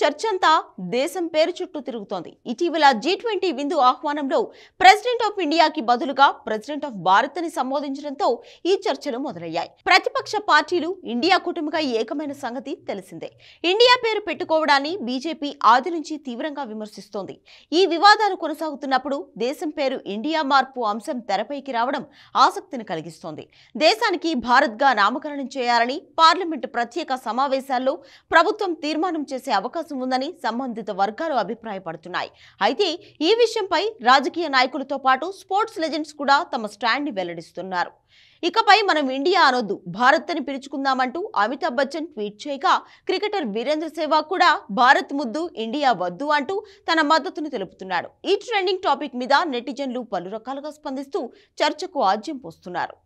చర్చంతా దేశం పేరు చుట్టూ తిరుగుతోంది ఇటీవల జీ ట్వంటీ విందు ఆహ్వానంలో ప్రెసిడెంట్ ఆఫ్ ఇండియాకి బదులుగా ప్రెసిడెంట్ ఆఫ్ భారత్ ని సంబోధించడంతో ఈ చర్చలు మొదలయ్యాయి ప్రతిపక్ష పార్టీలు ఇండియా కూటమిగా ఏకమైన సంగతి తెలిసిందే ఇండియా పేరు పెట్టుకోవడాన్ని బీజేపీ ఆది నుంచి తీవ్రంగా విమర్శిస్తోంది ఈ వివాదాలు కొనసాగుతున్నప్పుడు దేశం పేరు ఇండియా మార్పు అంశం తెరపైకి రావడం ఆసక్తిని కలిగిస్తోంది దేశానికి భారత్గా నామకరణం చేయాలని పార్లమెంటు ప్రత్యేక సమావేశాల్లో ప్రభుత్వం తీర్మానం చేసే అవకాశం అవకాశం ఉందని సంబంధిత వర్గాలు అభిప్రాయపడుతున్నాయి అయితే ఈ విషయంపై రాజకీయ నాయకులతో పాటు స్పోర్ట్స్ లెజెండ్స్ కూడా తమ స్టాండ్ వెల్లడిస్తున్నారు ఇకపై మనం ఇండియా అనొద్దు భారత్ అని పిలుచుకుందామంటూ అమితాబ్ బచ్చన్ ట్వీట్ చేయగా క్రికెటర్ వీరేంద్ర సెహ్వాగ్ కూడా భారత్ ముద్దు ఇండియా వద్దు అంటూ తన మద్దతును తెలుపుతున్నాడు ఈ ట్రెండింగ్ టాపిక్ మీద నెటిజన్లు పలు రకాలుగా స్పందిస్తూ చర్చకు ఆజ్యం పోస్తున్నారు